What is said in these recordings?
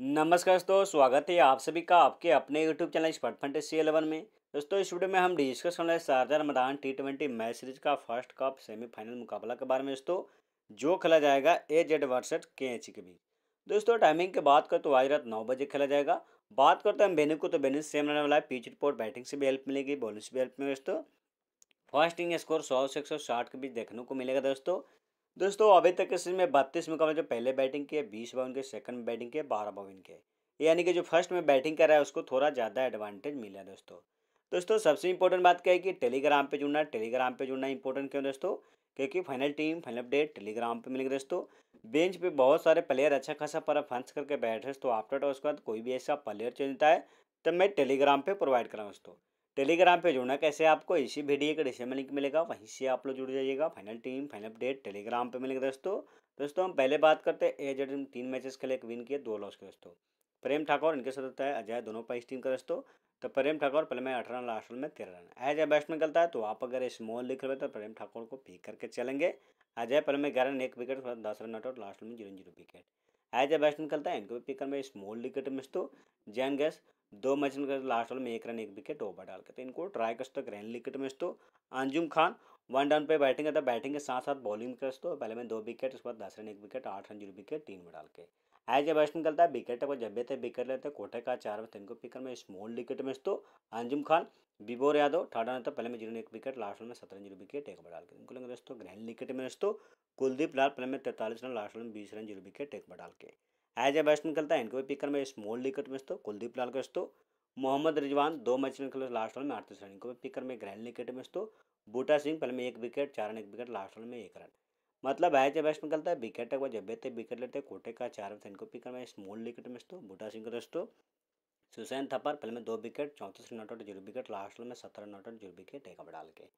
नमस्कार दोस्तों स्वागत है आप सभी का आपके अपने YouTube channel Spot Fantasy Eleven में दोस्तों इस वीडियो में हम डिस्कस रहे हैं शारजा मैदान टी ट्वेंटी मैच सीरीज का फर्स्ट कप सेमीफाइनल मुकाबला के बारे में दोस्तों जो खेला जाएगा A Z versus K H के बीच दोस्तों टाइमिंग की बात करें तो आज रात नौ बजे खेला जाएगा बात करते हैं बेनू को तो बेनू सेम रहने वाला है पिच रिपोर्ट बैटिंग से भी हेल्प मिलेगी बॉलिंग से भी हेल्प मिलेगी दोस्तों फर्स्ट इनिंग स्कोर सौ से एक के बीच देखने को मिलेगा दोस्तों दोस्तों अभी तक इस में बत्तीस मुकाबले जो पहले बैटिंग किए बीस बावन के सेकंड बैटिंग किए बारह बाउन के यानी कि जो फर्स्ट में बैटिंग कर रहा है उसको थोड़ा ज़्यादा एडवांटेज मिला दोस्तों दोस्तों सबसे इंपॉर्टेंट बात क्या है कि टेलीग्राम पे जुड़ना टेलीग्राम पे जुड़ना इंपॉर्टेंट क्यों दोस्तों क्योंकि final team final update Telegram पे मिलेंगे दोस्तों बेंच पे बहुत सारे प्लेयर अच्छा खासा पर फंस करके बैठे तो आफ्टर उसके बाद कोई भी ऐसा प्लेयर चुनता है तो मैं टेलीग्राम पर प्रोवाइड कराऊँ दोस्तों टेलीग्राम पे जुड़ना कैसे आपको इसी वीडियो के डिस्क्रिप्शन में लिंक मिलेगा वहीं से आप लोग जुड़ जाइएगा final team final update Telegram पे मिलेगा दोस्तों दोस्तों हम पहले बात करते हैं एजेड तीन मैचेस के लिए एक विन किए दो लॉस के दोस्तों प्रेम ठाकुर इनके साथ होता है अजय दोनों पर इस टीम का दोस्तों तो प्रेम ठाकुर पहले में अठारह लास्ट रन में तेरह रन एज अजय बैट्समैन करता है तो आप अगर स्मॉल लिख रहे तो प्रेम ठाकुर को पीक करके चलेंगे अजय पहले में ग्यारह रन एक विकेट दस रन आउट लास्ट में zero zero wicket as a batsman करता है इनको भी कर मैं स्मॉल विकेट में दोस्तों जैन गैस दो मैच इनका लास्ट ओवर में एक रन एक विकेट ओवर डाल के तो इनको ट्राई कर सकते ग्रैंड विकेट में तो अंजुम खान वन डाउन पे बैटिंग करता बैटिंग के साथ साथ बॉलिंग कर तो पहले में दो विकेट उसके बाद दस रन एक विकेट आठ रन जीरो विकेट तीन में डाल के एज ए बेस्ट निकलता है विकेट पर जब थे विकेट लेते कोटे का चार बस इनको पिकर में स्मॉल विकेट में तो अंजुम खान बिबोर यादव थर्ड तो पहले में जीरो एक विकेट लास्ट में सत्रह जीरो विकेट एक बार डाल के इनको लेंगे दोस्तों ग्रैंड विकेट में दोस्तों कुलदीप लाल पहले में तैंतालीस रन लास्ट में बीस रन जीरो विकेट एक बार डाल के एज ए बैट्समैन खेलता है इनको भी पिक करना स्मॉल विकेट में तो कुलदीप लाल को तो, मोहम्मद रिजवान दो मैच में खेले लास्ट रन में अड़तीस रन इनको भी पिक कर में ग्रैंड विकेट में तो बूटा सिंह पहले में एक विकेट चार रन एक विकेट लास्ट रन में एक रन मतलब एज ए बैट्समैन खेलता है विकेट तक जब बेते विकेट लेते कोटे का चार रन इनको पिक करना स्मॉल विकेट में तो बूटा सिंह का दोस्तों सुसैन थप्पर पहले में दो विकेट चौंतीस run out zero wicket last में सत्रह रन आउट जीरो विकेट एक ओवर डाल के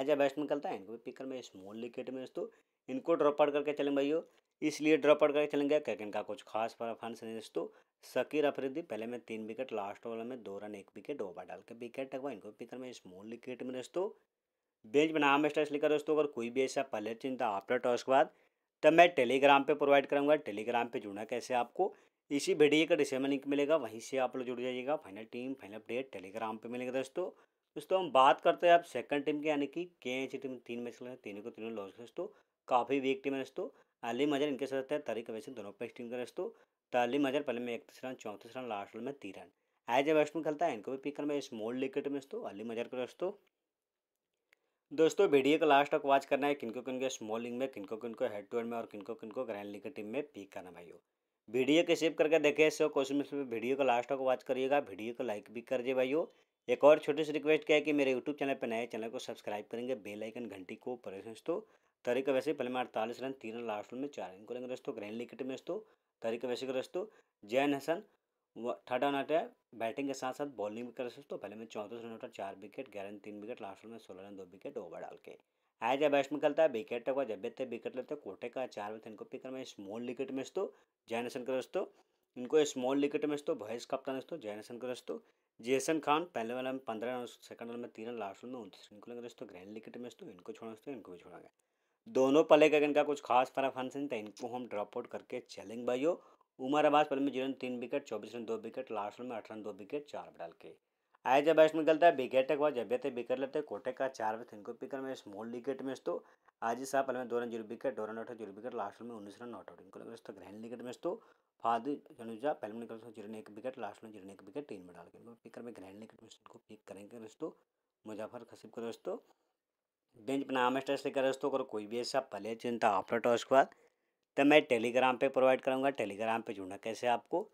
एज ए बैट्समैन खेलता है इनको भी पिक में स्मॉल विकेट में दोस्तों इनको ड्रॉप आउट करके चलें भाइयों इसलिए ड्रॉप आउट करके चलेंगे क्योंकि इनका कुछ खास परफॉर्मेंस नहीं दोस्तों सकीर अफरीदी पहले में तीन विकेट लास्ट ओवर में दो रन एक विकेट ओवर डाल के विकेट टकवा इनको पिकर में स्मॉल विकेट में दोस्तों बेंच में नाम स्टेस लिखा दोस्तों अगर कोई भी ऐसा पहले चिंता आफ्टर टॉस तो के बाद तब मैं टेलीग्राम पर प्रोवाइड करूँगा टेलीग्राम पर जुड़ना कैसे आपको इसी वीडियो का डिस्क्रिप्शन लिंक मिलेगा वहीं से आप लोग जुड़ जाइएगा final team final update Telegram पर मिलेगा दोस्तों दोस्तों हम बात करते हैं आप सेकंड टीम की यानी कि के एच टीम तीन मैच खेल तीनों को तीनों लॉस दोस्तों काफ़ी वीक टीम है दोस्तों अली मजर इनके साथ है तारीख वैसे दोनों पर स्टीम कर दोस्तों तो अली मजर पहले में इकतीस रन चौंतीस रन लास्ट में तीन रन एज ए बैट्समैन खेलता है इनको भी पिक करना है स्मॉल विकेट में दोस्तों अली मजर को दोस्तों दोस्तों वीडियो को लास्ट तक वॉच करना है किनको किनको स्मॉल लिंग में किनको किनको हेड टू हेड में और किनको किनको ग्रैंड लीग टीम में पिक करना भाई वीडियो के सेव करके देखे सो क्वेश्चन में वीडियो को लास्ट तक वॉच करिएगा वीडियो को लाइक भी कर दिए भाइयों एक और छोटी सी रिक्वेस्ट क्या है कि मेरे यूट्यूब चैनल पर नए चैनल को सब्सक्राइब करेंगे बेल आइकन घंटी को प्रेस दोस्तों तरीका वैसे पहले में अड़तालीस रन तीन रन लास्ट में चार इनको लेंगे दोस्तों ग्रैंड विकेट में दोस्तों तरीका वैसे का दोस्तों जैन हसन थर्ड रन आटे बैटिंग के साथ साथ बॉलिंग भी कर दोस्तों पहले में चौंतीस रन आउट चार विकेट ग्यारह तीन विकेट लास्ट में सोलह रन दो विकेट ओवर डाल के एज ए में खेलता है विकेट टक जब भी विकेट लेते हैं कोटे का चार विकेट इनको पिक मैं स्मॉल विकेट में दोस्तों जैन हसन का दोस्तों इनको स्मॉल विकेट में दोस्तों वाइस कप्तान दोस्तों जैन हसन का दोस्तों जेसन खान पहले वाले में पंद्रह रन सेकंड रन में तीन रन लास्ट में उनतीस रन को लेंगे दोस्तों ग्रैंड विकेट में दोस्तों इनको छोड़ा दोस्तों इनको भी छोड़ा गया दोनों पल्ले का इनका कुछ खास फरा फंक्शन था इनको हम ड्रॉप आउट करके चलेंगे भाइयों उमर अब्बास पहले में जीरो तीन विकेट चौबीस रन दो विकेट लास्ट में अठारह दो विकेट चार डाल के आए जब बैट्समैन निकलता है विकेट के बाद जब थे विकेट लेते हैं कोटे का चार विकेट इनको पिकर में स्मॉल विकेट में तो आज ही साहब पहले में दो रन जीरो विकेट दो run out zero wicket last में उन्नीस रन नॉट आउट इनको तो ग्रहण विकेट में तो फादू जनुजा पहले में निकल जीरो एक विकेट लास्ट में जीरो एक विकेट तीन में डाल के इनको पिकर में ग्रहण विकेट में इनको पिक करेंगे दोस्तों मुजफ्फर खसीब को दोस्तों बेंच नाम स्टेट से दोस्तों अगर कोई भी ऐसा पहले चिंता ऑपरेट टॉस के बाद तो मैं टेलीग्राम पे प्रोवाइड करूँगा टेलीग्राम पे जुड़ना कैसे आपको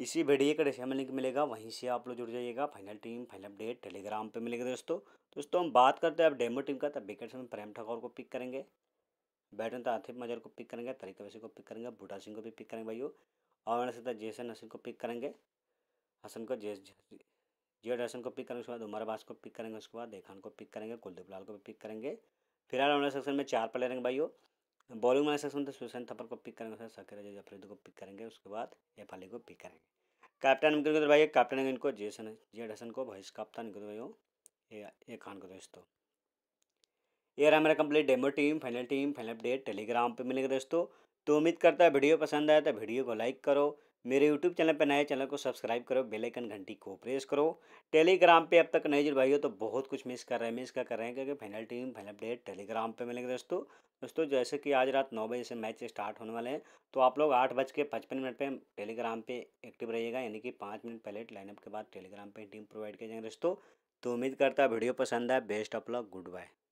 इसी वीडियो का डिस्क्रिप्शन लिंक मिलेगा वहीं से आप लोग जुड़ जाइएगा final team final update Telegram पर मिलेगा दोस्तों दोस्तों हम बात करते हैं अब डेमो टीम का तब विकेट में प्रेम ठाकुर को पिक करेंगे बैटन तो आतिफ मजर को पिक करेंगे तरीका वैसे को पिक करेंगे बूटा सिंह को भी पिक करेंगे भाइयों और सीधा तो जैसन को पिक करेंगे हसन को जैस जियो डायरेक्शन को पिक करेंगे उसके बाद उमर अब्बास को पिक करेंगे उसके बाद देखान को पिक करेंगे कुलदीप लाल को भी पिक करेंगे फिलहाल हमारे सेक्शन में चार प्लेयर हैं भाई बॉलिंग वाले सेक्शन तो सुशांत थप्पर को पिक करेंगे उसके साकिर अजय जफरीद को पिक करेंगे उसके बाद एफ को पिक करेंगे कैप्टन इनको तो भाई कैप्टन इनको जेसन जिया डॉसन को वाइस कप्तान भाई तो भाइयों ए खान को दोस्तों तो। ये रहा मेरा complete demo team final team final update Telegram पे मिलेंगे दोस्तों तो उम्मीद करता है वीडियो पसंद आया तो वीडियो को लाइक करो मेरे YouTube चैनल पर नए चैनल को सब्सक्राइब करो बेल आइकन घंटी को प्रेस करो टेलीग्राम पे अब तक नए जुड़ भाई हो तो बहुत कुछ मिस कर रहे हैं मिस कर कर रहे हैं क्योंकि final team final update Telegram पे मिलेंगे दोस्तों दोस्तों जैसे कि आज रात नौ बजे से मैच स्टार्ट होने वाले हैं तो आप लोग आठ बज के पचपन मिनट पर टेलीग्राम पर एक्टिव रहिएगा यानी कि पाँच मिनट पहले लाइनअप के बाद टेलीग्राम पर टीम प्रोवाइड किया जाएंगे दोस्तों तो उम्मीद करता है वीडियो पसंद है best of luck good bye